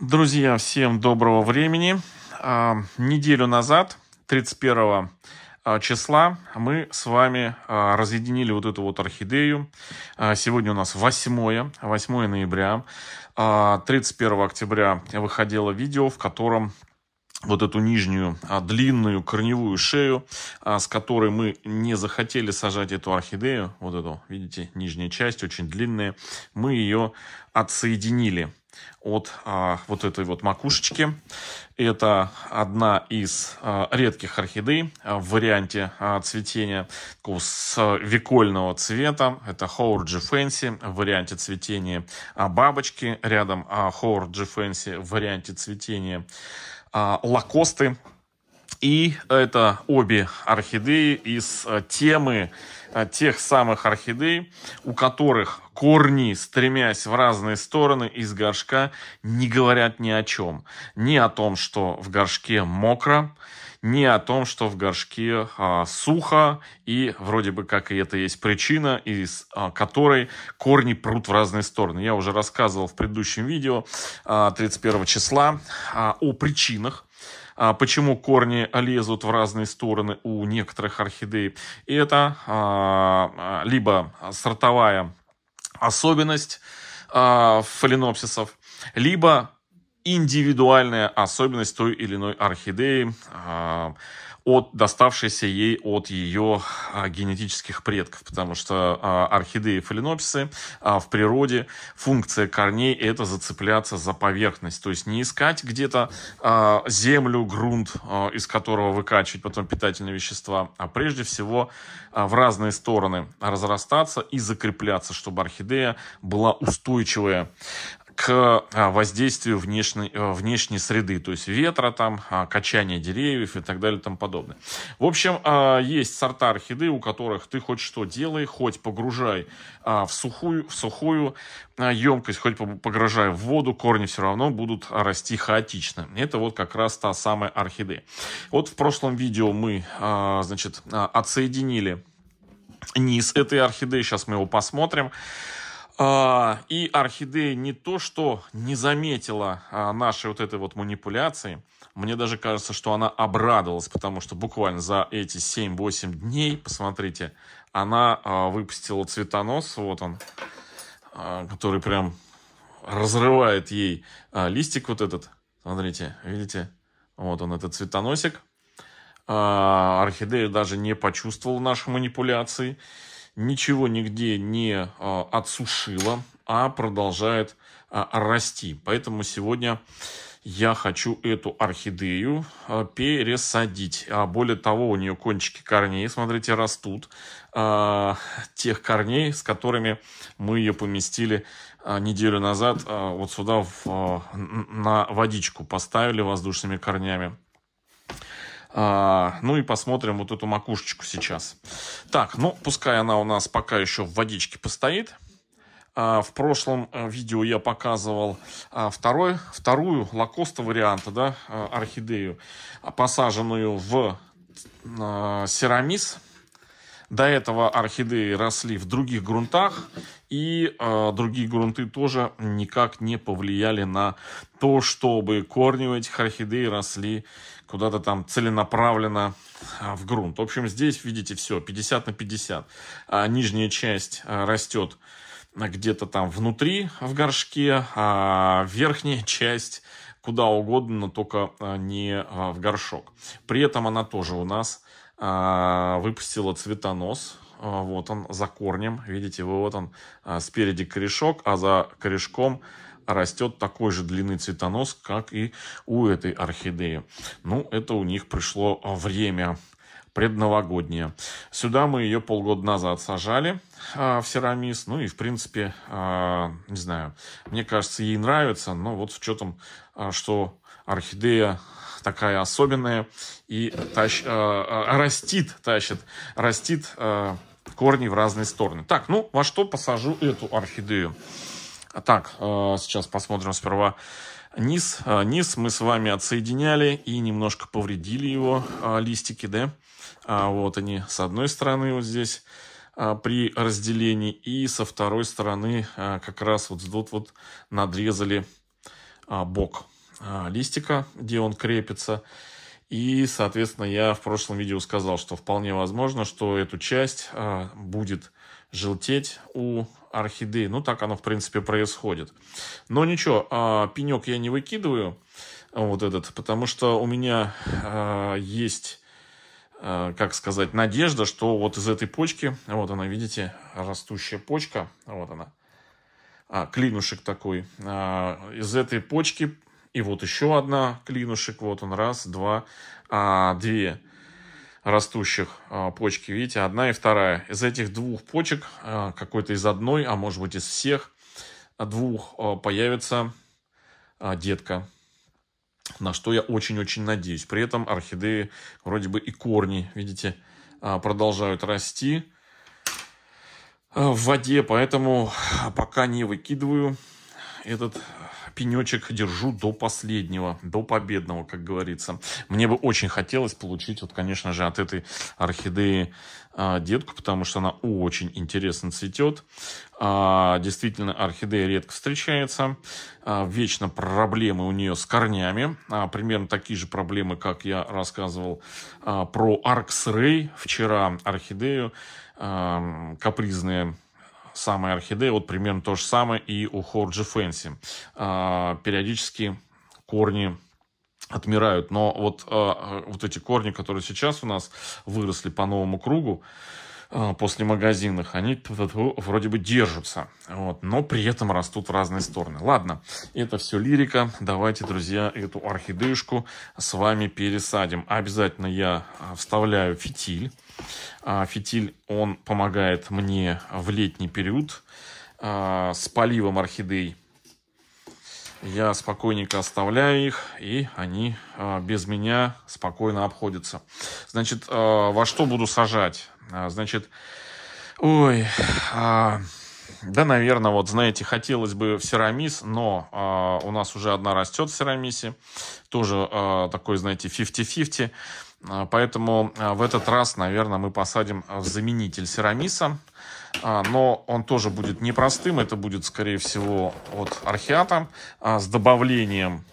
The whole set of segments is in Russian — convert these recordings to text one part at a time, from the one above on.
Друзья, всем доброго времени. А, неделю назад, 31 а, числа, мы с вами а, разъединили вот эту вот орхидею. Сегодня у нас 8, 8 ноября. 31 октября выходило видео, в котором вот эту нижнюю а, длинную корневую шею, а, с которой мы не захотели сажать эту орхидею, вот эту, видите, нижняя часть очень длинная, мы ее отсоединили от а, вот этой вот макушечки. Это одна из а, редких орхидей а, в варианте а, цветения такого с викольного цвета. Это Хоурджи Фэнси в варианте цветения а, бабочки. Рядом а, Хоурджи Фэнси в варианте цветения а, лакосты и это обе орхидеи из э, темы э, тех самых орхидей, у которых корни, стремясь в разные стороны из горшка, не говорят ни о чем. Ни о том, что в горшке мокро, ни о том, что в горшке а, сухо, и вроде бы как и это есть причина, из а, которой корни прут в разные стороны. Я уже рассказывал в предыдущем видео а, 31 числа а, о причинах а, почему корни лезут в разные стороны у некоторых орхидей. И это а, либо сортовая особенность а, фаленопсисов, либо индивидуальная особенность той или иной орхидеи. А, от, доставшейся ей от ее а, генетических предков, потому что а, орхидеи фаленописы а, в природе функция корней – это зацепляться за поверхность, то есть не искать где-то а, землю, грунт, из которого выкачивать потом питательные вещества, а прежде всего в разные стороны разрастаться и закрепляться, чтобы орхидея была устойчивая к э, воздействию внешней, э, внешней среды, то есть ветра, там, а, качание деревьев и так далее и тому подобное. В общем, э, есть сорта орхидеи, у которых ты хоть что делай, хоть погружай а, в сухую, в сухую емкость, хоть погружай в воду, корни все равно будут расти хаотично. Это вот как раз та самая орхидея. Вот в прошлом видео мы, значит, а, отсоединили низ этой орхидеи, сейчас мы его посмотрим. А, и орхидея не то, что не заметила а, нашей вот этой вот манипуляции, мне даже кажется, что она обрадовалась, потому что буквально за эти 7-8 дней, посмотрите, она а, выпустила цветонос, вот он, который прям разрывает ей листик вот этот. Смотрите, видите? Вот он, этот цветоносик. Орхидея даже не почувствовала наши манипуляции ничего нигде не а, отсушила, а продолжает а, расти. Поэтому сегодня я хочу эту орхидею а, пересадить. Более того, у нее кончики корней, смотрите, растут. Тех корней, с которыми мы ее поместили неделю назад вот сюда в, на водичку поставили воздушными корнями. А, ну и посмотрим вот эту макушечку сейчас. Так, ну пускай она у нас пока еще в водичке постоит. А, в прошлом э, видео я показывал а, второй, вторую лакоста варианта, да, э, орхидею, а, посаженную в а, серамис до этого орхидеи росли в других грунтах, и э, другие грунты тоже никак не повлияли на то, чтобы корни у этих орхидей росли куда-то там целенаправленно э, в грунт. В общем, здесь, видите, все 50 на 50. А нижняя часть э, растет где-то там внутри в горшке, а верхняя часть куда угодно, но только э, не в горшок. При этом она тоже у нас а, выпустила цветонос. А, вот он за корнем, видите, вот он а, спереди корешок, а за корешком растет такой же длины цветонос, как и у этой орхидеи. Ну, это у них пришло время предновогоднее. Сюда мы ее полгода назад сажали в Серамис. Ну и, в принципе, не знаю, мне кажется, ей нравится. Но вот с учетом, что орхидея такая особенная и тащ, э, э, растит, тащит, растит э, корни в разные стороны. Так, ну, во что посажу эту орхидею? Так, э, сейчас посмотрим сперва низ. Э, низ мы с вами отсоединяли и немножко повредили его э, листики, да? А вот они с одной стороны вот здесь э, при разделении и со второй стороны э, как раз вот тут вот надрезали бок. А, листика, где он крепится. И, соответственно, я в прошлом видео сказал, что вполне возможно, что эту часть а, будет желтеть у орхидеи. Ну, так оно, в принципе, происходит. Но ничего, а, пенек я не выкидываю, вот этот, потому что у меня есть как сказать, надежда, что вот из этой почки, вот она, видите, растущая почка, вот она, клинушек такой, из этой почки и вот еще одна клинушек. Вот он. Раз, два, а, две растущих а, почки. Видите, одна и вторая. Из этих двух почек, а, какой-то из одной, а может быть из всех двух, а, появится а, детка. На что я очень-очень надеюсь. При этом орхидеи вроде бы и корни, видите, а, продолжают расти а, в воде, поэтому пока не выкидываю этот пенечек держу до последнего, до победного, как говорится. Мне бы очень хотелось получить, вот, конечно же, от этой орхидеи а, детку, потому что она очень интересно цветет. А, действительно, орхидея редко встречается. А, вечно проблемы у нее с корнями. А, примерно такие же проблемы, как я рассказывал а, про Аркс Рей вчера орхидею. А, Капризные самая орхидея, вот примерно то же самое и у Хорджи Фэнси. А, периодически корни отмирают, но вот, а, вот эти корни, которые сейчас у нас выросли по новому кругу, а, после магазинах, они вроде бы держатся, вот, но при этом растут в разные стороны. Ладно, это все лирика. Давайте, друзья, эту орхидеюшку с вами пересадим. Обязательно я а, вставляю фитиль. А, фитиль, он помогает мне в летний период с поливом орхидей. Я спокойненько оставляю их, и они без меня спокойно обходятся. Значит, во что буду сажать? А, значит, ой, а, да, наверное, вот, знаете, хотелось бы в Серамис, но а, у нас уже одна растет в Серамисе. Тоже а, такой, знаете, 50-50. А, поэтому а, в этот раз, наверное, мы посадим заменитель Серамиса. но он тоже будет непростым. Это будет, скорее всего, от археата с добавлением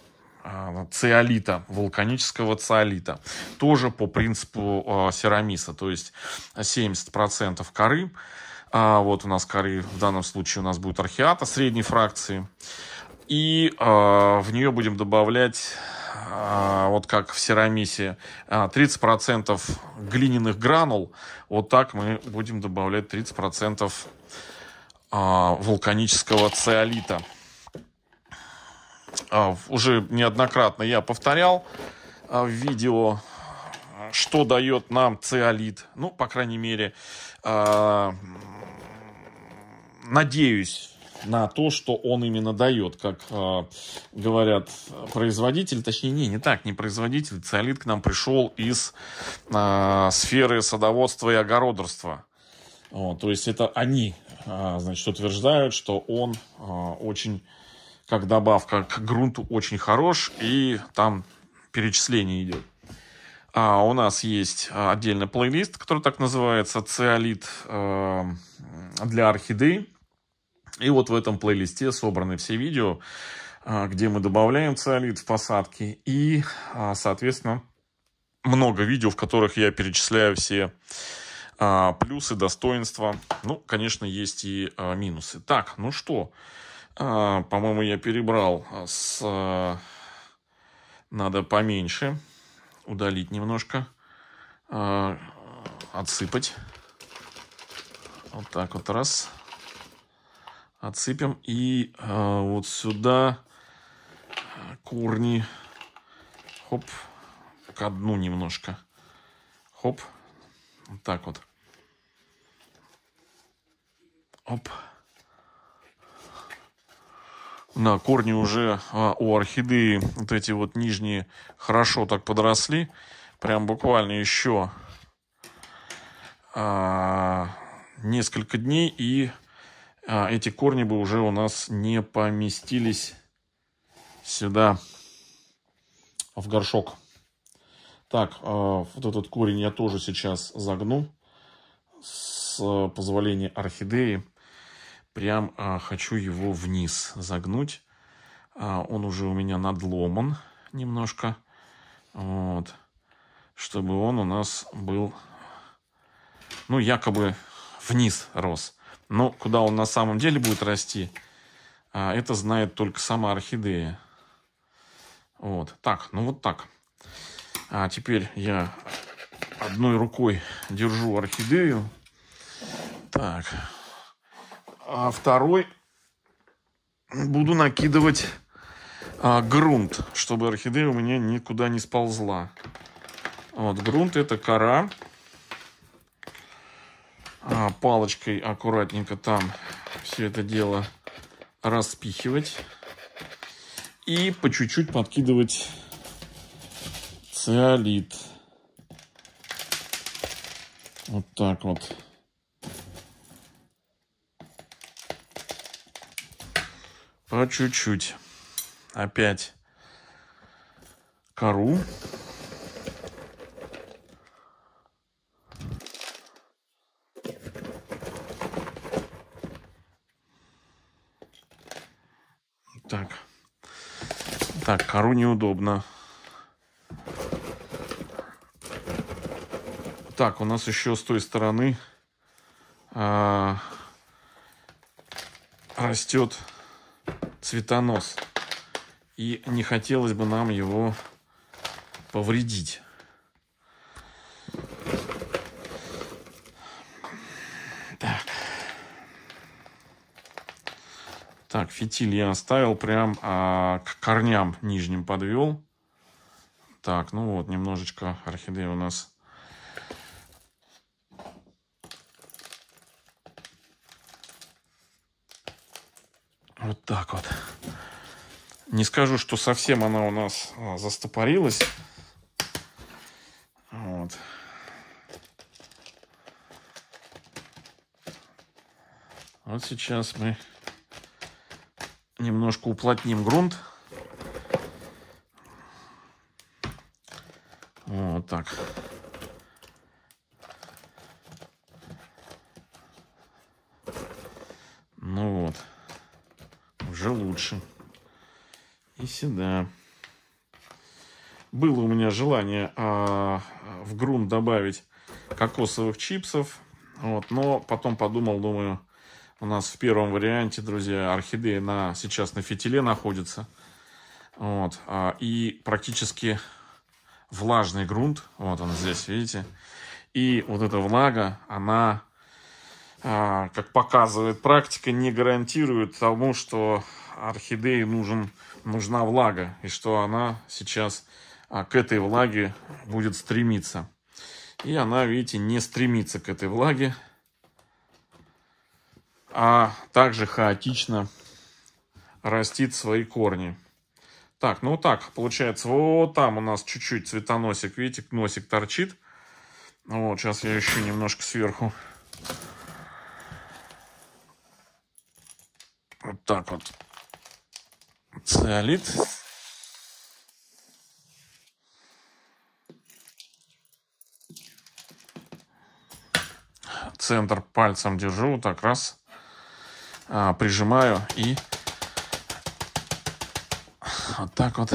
а, циолита, вулканического циолита. Тоже по принципу а, серамиса, то есть 70% коры. А, вот у нас коры, в данном случае у нас будет археата средней фракции. И в нее будем добавлять вот как в Серамисе, 30% глиняных гранул, вот так мы будем добавлять 30% вулканического циолита. А, уже неоднократно я повторял а, в видео, что дает нам циолит. Ну, по крайней мере, а, надеюсь на то, что он именно дает, как говорят производители, точнее, не, не так, не производитель, циолит к нам пришел из сферы садоводства и огородерства. Вот, то есть это они, значит, утверждают, что он очень как добавка к грунту очень хорош, и там перечисление идет. А у нас есть отдельный плейлист, который так называется «Циолит э, для орхидей». И вот в этом плейлисте собраны все видео, э, где мы добавляем циолит в посадки. И, э, соответственно, много видео, в которых я перечисляю все плюсы, достоинства. Ну, конечно, есть и минусы. Так, ну что... А, по-моему, я перебрал а, с... А, надо поменьше удалить немножко, отсыпать. Вот так вот раз. Отсыпем. И вот сюда корни. Хоп. к дну немножко. Хоп. Вот так вот. Оп на корни уже а, у орхидеи вот эти вот нижние хорошо так подросли. Прям буквально еще а, несколько дней и а, эти корни бы уже у нас не поместились сюда в горшок. Так, вот этот корень я тоже сейчас загну с позволения орхидеи прям а, хочу его вниз загнуть. А, он уже у меня надломан немножко. Вот. Чтобы он у нас был, ну, якобы вниз рос. Но куда он на самом деле будет расти, а, это знает только сама орхидея. Вот. Так, ну вот так. А теперь я одной рукой держу орхидею. Так, а второй буду накидывать а, грунт, чтобы орхидея у меня никуда не сползла. Вот, грунт это кора. А, палочкой аккуратненько там все это дело распихивать. И по чуть-чуть подкидывать циолит. Вот так вот. По ну, чуть-чуть. Опять кору. Так. Так, кору неудобно. Так, у нас еще с той стороны а, растет цветонос. И не хотелось бы нам его повредить. Так. Так, фитиль я оставил прям а, к корням нижним подвел. Так, ну вот, немножечко орхидея у нас Вот так вот. Не скажу, что совсем она у нас а, застопорилась. Вот. Вот сейчас мы немножко уплотним грунт. Вот так. уже лучше. И сюда. Было у меня желание а, в грунт добавить кокосовых чипсов. Вот, но потом подумал, думаю, у нас в первом варианте, друзья, орхидея на, сейчас на фитиле находится. Вот, а, и практически влажный грунт. Вот он здесь, видите. И вот эта влага, она а, как показывает практика, не гарантирует тому, что орхидеи нужен, нужна влага, и что она сейчас а, к этой влаге будет стремиться. И она, видите, не стремится к этой влаге, а также хаотично растит свои корни. Так, ну так, получается, вот там у нас чуть-чуть цветоносик, видите, носик торчит. Вот, сейчас я еще немножко сверху Вот так вот. Циолит. Центр пальцем держу, вот так раз. А, прижимаю и вот так вот.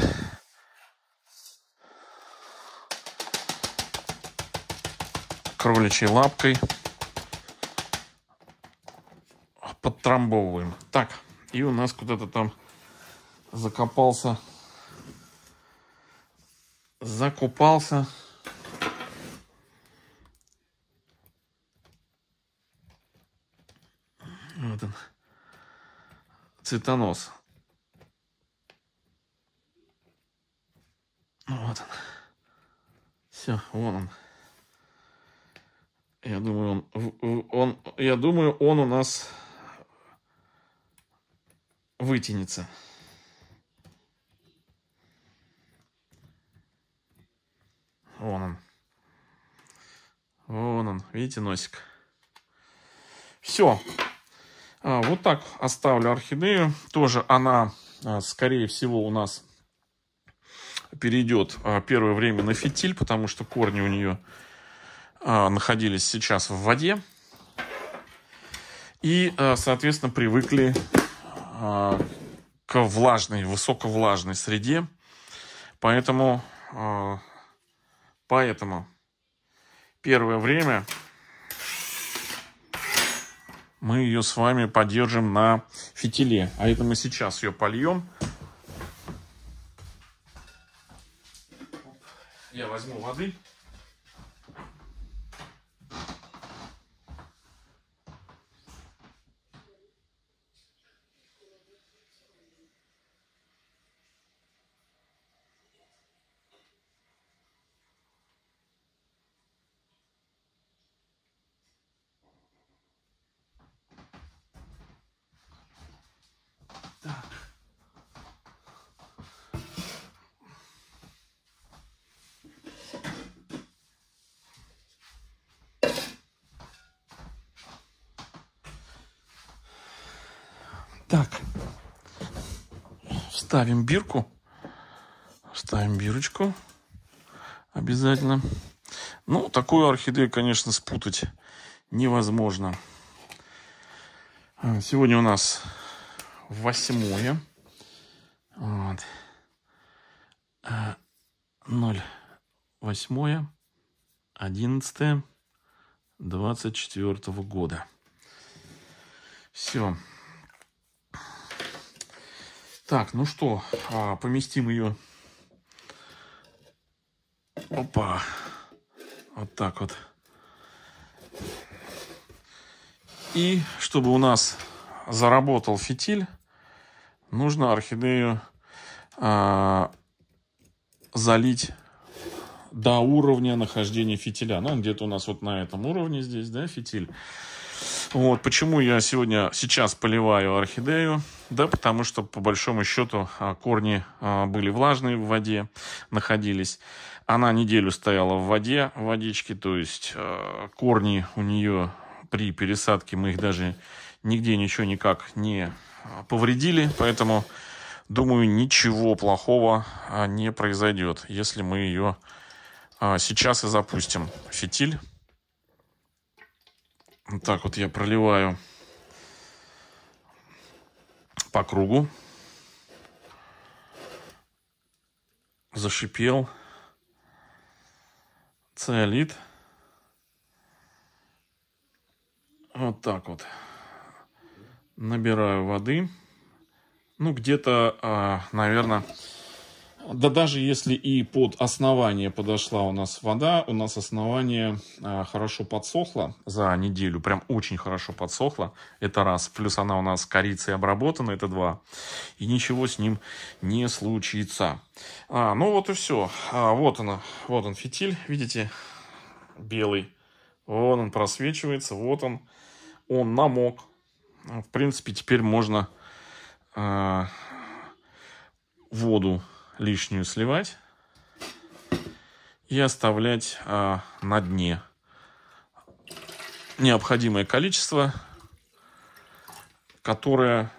Кроличьей лапкой подтрамбовываем. Так. И у нас куда-то там закопался, закупался. Вот он. Цветонос. Ну, вот он. Все, вон он. Я думаю, он, он, я думаю, он у нас вытянется. Вон он. Вон он, видите, носик. Все. А, вот так оставлю орхидею. Тоже она, а, скорее всего, у нас перейдет а, первое время на фитиль, потому что корни у нее находились сейчас в воде. И, соответственно, привыкли а, к влажной, высоковлажной среде. Поэтому, а, поэтому первое время мы ее с вами поддержим на фитиле. А это мы сейчас ее польем. Я возьму воды. Так, ставим бирку. ставим бирочку обязательно. Ну, такую орхидею, конечно, спутать невозможно. А, сегодня у нас восьмое. Вот. А, ноль. Восьмое. Одиннадцатое. Двадцать четвертого года. Все. Так, ну что, а, поместим ее. Опа. Вот так вот. И чтобы у нас заработал фитиль, нужно орхидею а, залить до уровня нахождения фитиля. Ну, где-то у нас вот на этом уровне здесь, да, фитиль. Вот, почему я сегодня, сейчас поливаю орхидею? Да, потому что, по большому счету, а, корни а, были влажные в воде, находились. Она неделю стояла в воде, в водичке, то есть а, корни у нее при пересадке, мы их даже нигде ничего никак не повредили, поэтому, думаю, ничего плохого не произойдет, если мы ее сейчас и запустим. Фитиль так вот я проливаю по кругу. Зашипел циолит. Вот так вот. Набираю воды. Ну, где-то, а, наверное, да даже если и под основание подошла у нас вода, у нас основание а, хорошо подсохло за неделю, прям очень хорошо подсохло, это раз. Плюс она у нас корицей обработана, это два. И ничего с ним не случится. А, ну вот и все. А, вот она, вот он фитиль, видите, белый. Вон он просвечивается, вот он. Он намок. В принципе, теперь можно э, воду лишнюю сливать и оставлять а, на дне необходимое количество, которое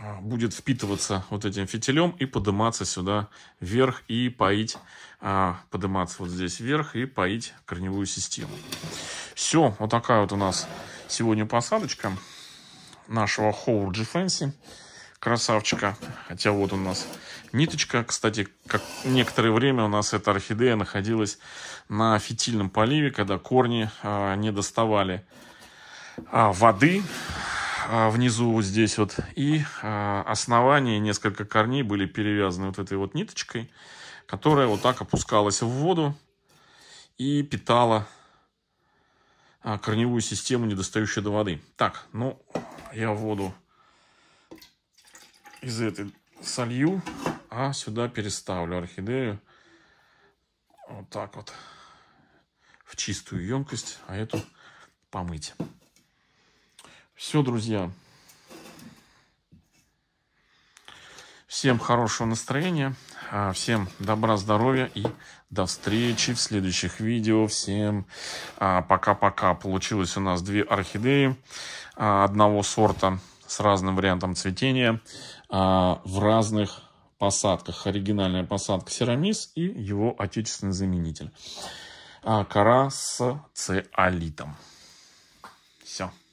а, будет впитываться вот этим фитилем и подниматься сюда вверх и поить, а, подниматься вот здесь вверх и поить корневую систему. Все, вот такая вот у нас сегодня посадочка нашего Howard G Fancy красавчика. Хотя вот у нас ниточка. Кстати, как некоторое время у нас эта орхидея находилась на фитильном поливе, когда корни э, не доставали э, воды э, внизу вот здесь вот. И э, основание, несколько корней были перевязаны вот этой вот ниточкой, которая вот так опускалась в воду и питала э, корневую систему, недостающую до воды. Так, ну, я воду из этой солью а сюда переставлю орхидею вот так вот в чистую емкость, а эту помыть. Все, друзья. Всем хорошего настроения, а, всем добра, здоровья и до встречи в следующих видео. Всем а, пока-пока. Получилось у нас две орхидеи а, одного сорта с разным вариантом цветения в разных посадках. Оригинальная посадка Серамис и его отечественный заменитель. А, кора с циолитом. Все.